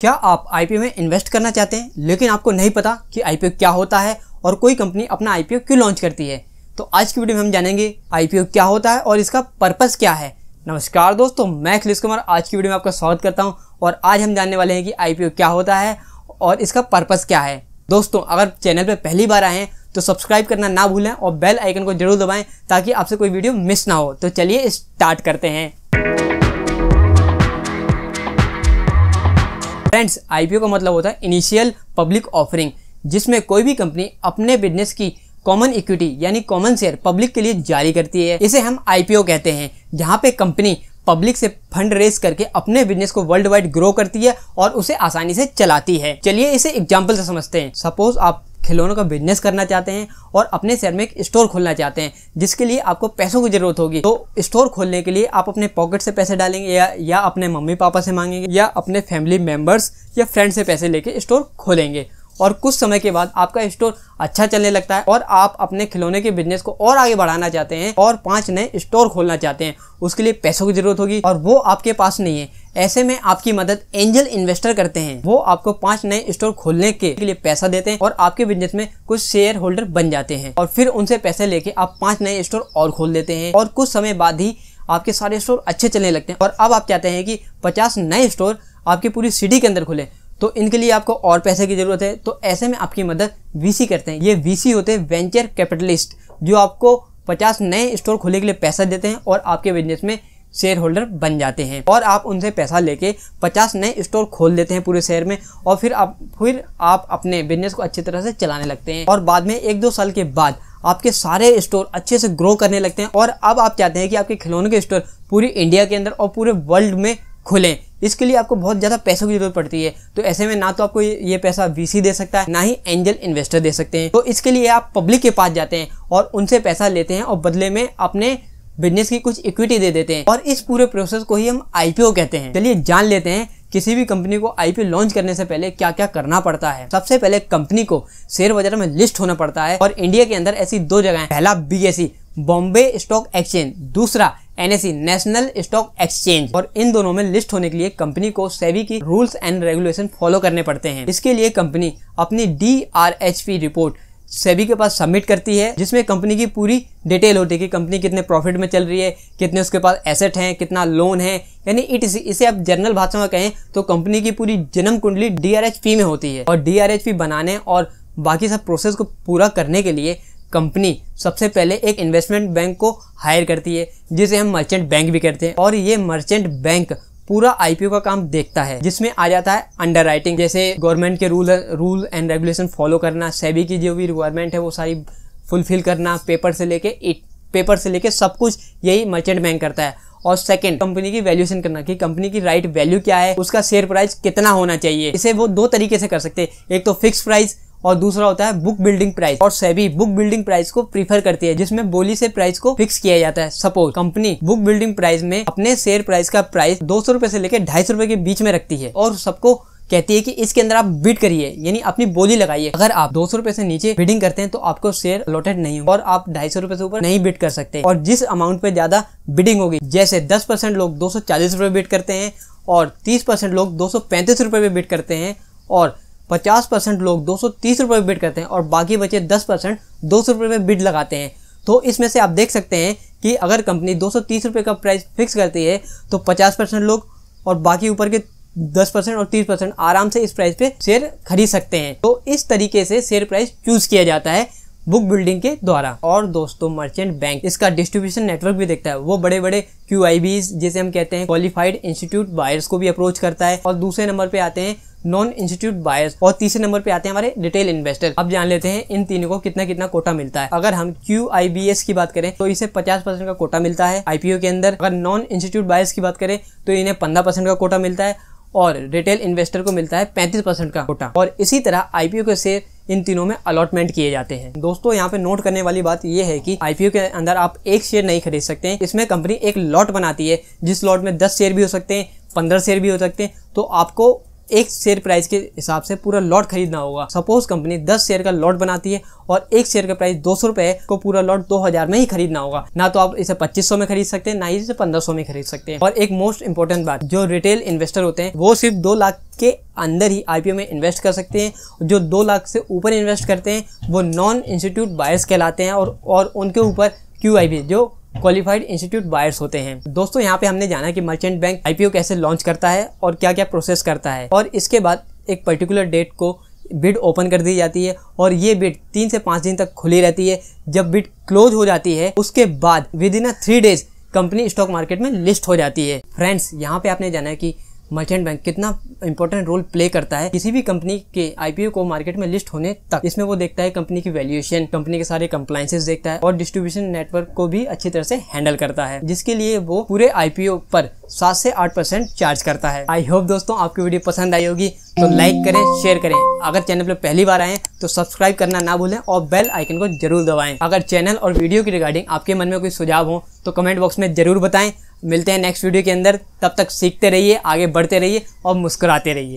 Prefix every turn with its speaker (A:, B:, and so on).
A: क्या आप आईपीओ में इन्वेस्ट करना चाहते हैं लेकिन आपको नहीं पता कि आईपीओ क्या होता है और कोई कंपनी अपना आईपीओ क्यों लॉन्च करती है तो आज की वीडियो में हम जानेंगे आईपीओ क्या होता है और इसका पर्पस क्या है नमस्कार दोस्तों मैं अखिलेश कुमार आज की वीडियो में आपका स्वागत करता हूँ और आज हम जानने वाले हैं कि आई क्या होता है और इसका पर्पस क्या है दोस्तों अगर चैनल पर पहली बार आए हैं तो सब्सक्राइब करना ना भूलें और बेल आइकन को जरूर दबाएं ताकि आपसे कोई वीडियो मिस ना हो तो चलिए स्टार्ट करते हैं फ्रेंड्स आईपीओ का मतलब होता है इनिशियल पब्लिक ऑफरिंग जिसमें कोई भी कंपनी अपने बिजनेस की कॉमन इक्विटी यानी कॉमन शेयर पब्लिक के लिए जारी करती है इसे हम आईपीओ कहते हैं जहाँ पे कंपनी पब्लिक से फंड रेस करके अपने बिजनेस को वर्ल्ड वाइड ग्रो करती है और उसे आसानी से चलाती है चलिए इसे एग्जाम्पल से समझते हैं सपोज आप खिलौनों का बिजनेस करना चाहते हैं और अपने शहर में एक स्टोर खोलना चाहते हैं जिसके लिए आपको पैसों की ज़रूरत होगी तो स्टोर खोलने के लिए आप अपने पॉकेट से पैसे डालेंगे या या अपने मम्मी पापा से मांगेंगे या अपने फैमिली मेम्बर्स या फ्रेंड से पैसे लेके स्टोर खोलेंगे और कुछ समय के बाद आपका स्टोर अच्छा चलने लगता है और आप अपने खिलौने के बिजनेस को और आगे बढ़ाना चाहते हैं और पांच नए स्टोर खोलना चाहते हैं उसके लिए पैसों की जरूरत होगी और वो आपके पास नहीं है ऐसे में आपकी मदद एंजल इन्वेस्टर करते हैं वो आपको पांच नए स्टोर खोलने के लिए पैसा देते हैं और आपके बिजनेस में कुछ शेयर होल्डर बन जाते हैं और फिर उनसे पैसे लेके आप पांच नए स्टोर और खोल देते हैं और कुछ समय बाद ही आपके सारे स्टोर अच्छे चलने लगते हैं और अब आप चाहते हैं कि पचास नए स्टोर आपकी पूरी सिटी के अंदर खुले तो इनके लिए आपको और पैसे की ज़रूरत है तो ऐसे में आपकी मदद वीसी करते हैं ये वीसी होते हैं वेंचर कैपिटलिस्ट जो आपको पचास नए स्टोर खोलने के लिए पैसा देते हैं और आपके बिजनेस में शेयर होल्डर बन जाते हैं और आप उनसे पैसा लेके 50 नए स्टोर खोल देते हैं पूरे शहर में और फिर आप फिर आप अपने बिजनेस को अच्छी तरह से चलाने लगते हैं और बाद में एक दो साल के बाद आपके सारे स्टोर अच्छे से ग्रो करने लगते हैं और अब आप चाहते हैं कि आपके खिलौने के स्टोर पूरी इंडिया के अंदर और पूरे वर्ल्ड में खुलें इसके लिए आपको बहुत ज़्यादा पैसों की जरूरत पड़ती है तो ऐसे में ना तो आपको ये पैसा वी दे सकता है ना ही एंजल इन्वेस्टर दे सकते हैं तो इसके लिए आप पब्लिक के पास जाते हैं और उनसे पैसा लेते हैं और बदले में अपने बिजनेस की कुछ इक्विटी दे देते हैं और इस पूरे प्रोसेस को ही हम आईपीओ कहते हैं चलिए जान लेते हैं किसी भी कंपनी को आईपीओ लॉन्च करने से पहले क्या क्या करना पड़ता है सबसे पहले कंपनी को शेयर बाजार में लिस्ट होना पड़ता है और इंडिया के अंदर ऐसी दो जगह है पहला बी बॉम्बे स्टॉक एक्सचेंज दूसरा एनएससी नेशनल स्टॉक एक्सचेंज और इन दोनों में लिस्ट होने के लिए कंपनी को सेबी की रूल्स एंड रेगुलेशन फॉलो करने पड़ते हैं इसके लिए कंपनी अपनी डी रिपोर्ट सेबी के पास सबमिट करती है जिसमें कंपनी की पूरी डिटेल होती है कि कंपनी कितने प्रॉफिट में चल रही है कितने उसके पास एसेट हैं कितना लोन है यानी इट इस, इसे आप जनरल भाषा में कहें तो कंपनी की पूरी जन्म कुंडली डी में होती है और डी बनाने और बाकी सब प्रोसेस को पूरा करने के लिए कंपनी सबसे पहले एक इन्वेस्टमेंट बैंक को हायर करती है जिसे हम मर्चेंट बैंक भी करते हैं और ये मर्चेंट बैंक पूरा आईपीओ का काम देखता है जिसमें आ जाता है अंडर राइटिंग जैसे गवर्नमेंट के rule rule and regulation follow करना सेबी की जो भी रिक्वायरमेंट है वो सारी फुलफिल करना पेपर से लेके पेपर से लेके सब कुछ यही मर्चेंट बैंक करता है और सेकंड कंपनी की वैल्यूएशन करना कि कंपनी की राइट वैल्यू क्या है उसका शेयर प्राइस कितना होना चाहिए इसे वो दो तरीके से कर सकते हैं एक तो फिक्स प्राइस और दूसरा होता है बुक बिल्डिंग प्राइस और सेबी बुक बिल्डिंग प्राइस को प्रीफर करती है जिसमें बोली से प्राइस को फिक्स किया जाता है suppose company book building price में अपने शेयर प्राइस का प्राइस दो सौ से लेकर ढाई सौ के बीच में रखती है और सबको कहती है कि इसके अंदर आप बिड करिए यानी अपनी बोली लगाइए अगर आप दो सौ से नीचे बिडिंग करते हैं तो आपको शेयर अलॉटेड नहीं और आप ढाई सौ से ऊपर नहीं बिड कर सकते और जिस अमाउंट पे ज्यादा बिडिंग होगी जैसे दस परसेंट लोग दो सौ चालीस रूपए बिड करते हैं और तीस परसेंट लोग दो सौ पैंतीस रूपए में बिड करते हैं और पचास परसेंट लोग दो सौ तीस रुपये में बिड करते हैं और बाकी बचे दस परसेंट दो सौ रुपये में बिड लगाते हैं तो इसमें से आप देख सकते हैं कि अगर कंपनी दो सौ तीस रुपये का प्राइस फिक्स करती है तो पचास परसेंट लोग और बाकी ऊपर के दस परसेंट और तीस परसेंट आराम से इस प्राइस पे शेयर खरीद सकते हैं तो इस तरीके से शेयर प्राइस चूज किया जाता है बुक बिल्डिंग के द्वारा और दोस्तों मर्चेंट बैंक इसका डिस्ट्रीब्यूशन नेटवर्क भी देखता है वो बड़े बड़े क्यू जिसे हम कहते हैं क्वालिफाइड इंस्टीट्यूट बायर्स को भी अप्रोच करता है और दूसरे नंबर पे आते हैं नॉन इंस्टीट्यूट बायर्स और तीसरे नंबर पे आते हैं हमारे रिटेल इन्वेस्टर अब जान लेते हैं इन तीनों को कितना कितना कोटा मिलता है अगर हम क्यू की बात करें तो इसे 50 परसेंट का कोटा मिलता है आईपीओ के अंदर अगर नॉन इंस्टीट्यूट बायर्स की बात करें तो इन्हें पंद्रह परसेंट का कोटा मिलता है और रिटेल इन्वेस्टर को मिलता है पैंतीस परसेंट का कोटा और इसी तरह आईपीओ के शेयर इन तीनों में अलॉटमेंट किए जाते हैं दोस्तों यहाँ पे नोट करने वाली बात यह है कि आईपीओ के अंदर आप एक शेयर नहीं खरीद सकते हैं इसमें कंपनी एक लॉट बनाती है जिस लॉट में दस शेयर भी हो सकते हैं पंद्रह शेयर भी हो सकते हैं तो आपको एक शेयर प्राइस के हिसाब से पूरा लॉट खरीदना होगा सपोज कंपनी दस शेयर का लॉट बनाती है और एक शेयर का प्राइस दो सौ को तो पूरा लॉट दो हजार में ही खरीदना होगा ना तो आप इसे पच्चीस सौ में खरीद सकते हैं ना ही इसे पंद्रह सौ में खरीद सकते हैं और एक मोस्ट इंपॉर्टेंट बात जो रिटेल इन्वेस्टर होते हैं वो सिर्फ दो लाख के अंदर ही आईपीओ में इन्वेस्ट कर सकते हैं जो दो लाख से ऊपर इन्वेस्ट करते हैं वो नॉन इंस्टीट्यूट बायर्स कहलाते हैं और, और उनके ऊपर क्यू जो क्वालिफाइड इंस्टीट्यूट बायर्स होते हैं दोस्तों यहाँ पे हमने जाना कि मर्चेंट बैंक आईपीओ कैसे लॉन्च करता है और क्या क्या प्रोसेस करता है और इसके बाद एक पर्टिकुलर डेट को बिड ओपन कर दी जाती है और ये बिड तीन से पाँच दिन तक खुली रहती है जब बिड क्लोज हो जाती है उसके बाद within a three days company stock market में लिस्ट हो जाती है फ्रेंड्स यहाँ पे आपने जाना है कि मर्चेंट बैंक कितना इंपॉर्टेंट रोल प्ले करता है किसी भी कंपनी के आईपीओ को मार्केट में लिस्ट होने तक इसमें वो देखता है कंपनी की वैल्यूएशन कंपनी के सारे कंप्लाइंसेस देखता है और डिस्ट्रीब्यूशन नेटवर्क को भी अच्छी तरह से हैंडल करता है जिसके लिए वो पूरे आईपीओ पर सात से आठ परसेंट चार्ज करता है आई होप दोस्तों आपकी वीडियो पसंद आई होगी तो लाइक करें शेयर करें अगर चैनल पर पहली बार आए तो सब्सक्राइब करना ना भूलें और बेल आइकन को जरूर दबाएं अगर चैनल और वीडियो की रिगार्डिंग आपके मन में कोई सुझाव हो तो कमेंट बॉक्स में जरूर बताएं मिलते हैं नेक्स्ट वीडियो के अंदर तब तक सीखते रहिए आगे बढ़ते रहिए और मुस्कुराते रहिए